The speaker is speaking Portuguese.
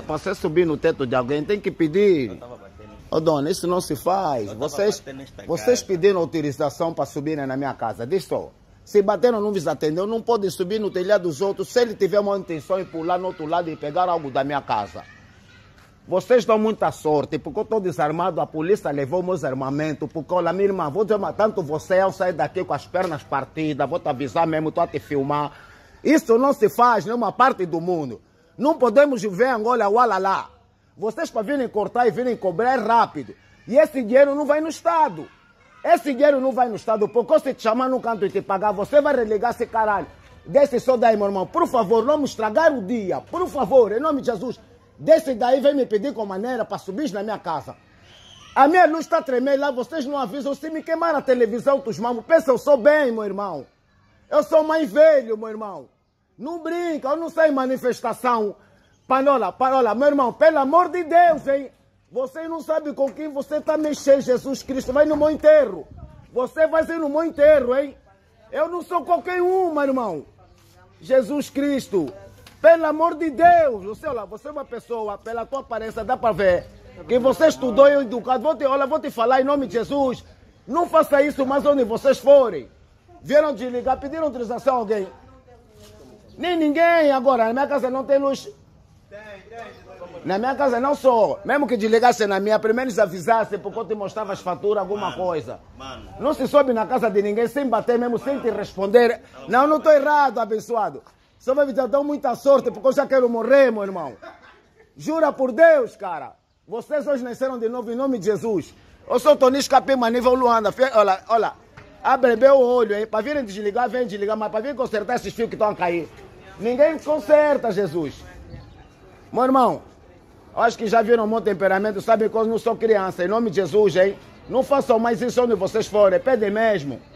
te... para você subir no teto de alguém, tem que pedir. Ô dona, isso não se faz. Vocês, vocês pediram autorização para subirem né, na minha casa. Diz só. Se bateram não luz atendeu, não pode subir no telhado dos outros se ele tiver uma intenção de pular no outro lado e pegar algo da minha casa. Vocês dão muita sorte, porque eu estou desarmado, a polícia levou meus armamentos, porque olha, minha irmã, vou dizer, mas tanto você ao sair daqui com as pernas partidas, vou te avisar mesmo, estou a te filmar. Isso não se faz em nenhuma parte do mundo. Não podemos viver Angola, lá Vocês para virem cortar e virem cobrar é rápido. E esse dinheiro não vai no Estado. Esse dinheiro não vai no Estado, porque se te chamar no canto e te pagar, você vai relegar esse caralho. Desce só daí, meu irmão. Por favor, não me estragar o dia. Por favor, em nome de Jesus. Desce daí, vem me pedir com maneira para subir na minha casa. A minha luz está tremendo lá, vocês não avisam. Se me queimar a televisão, tus mamos, pensa, eu sou bem, meu irmão. Eu sou mais velho, meu irmão. Não brinca, eu não sei manifestação. Panola, panola, meu irmão, pelo amor de Deus, hein? Você não sabe com quem você está mexendo, Jesus Cristo. Vai no meu enterro. Você vai ser no meu enterro, hein? Eu não sou qualquer um, meu irmão. Jesus Cristo. Pelo amor de Deus. Você, olha, você é uma pessoa, pela tua aparência, dá para ver. Que você estudou e educado. Vou te, olha, vou te falar em nome de Jesus. Não faça isso mais onde vocês forem. Vieram desligar, pediram autorização a alguém. Nem ninguém agora. Na minha casa não tem luz. Tem, tem. Na minha casa não sou. Mesmo que desligasse na minha, primeiro eles avisasse, porque eu te mostrava as faturas, alguma mano, coisa. Mano. Não se sobe na casa de ninguém sem bater mesmo, mano. sem te responder. Não, não estou errado, abençoado. Só vai me dar muita sorte, porque eu já quero morrer, meu irmão. Jura por Deus, cara. Vocês hoje nasceram de novo em nome de Jesus. Eu sou Tonis Capema, nível Luanda. Olha, olha. Abre bem o olho, hein? Para virem desligar, vem desligar, mas para vir consertar esses fios que estão a cair. Ninguém conserta, Jesus. Meu irmão, acho que já viram o meu temperamento, sabe quando não sou criança. Em nome de Jesus, hein? Não façam mais isso onde vocês forem, pedem mesmo.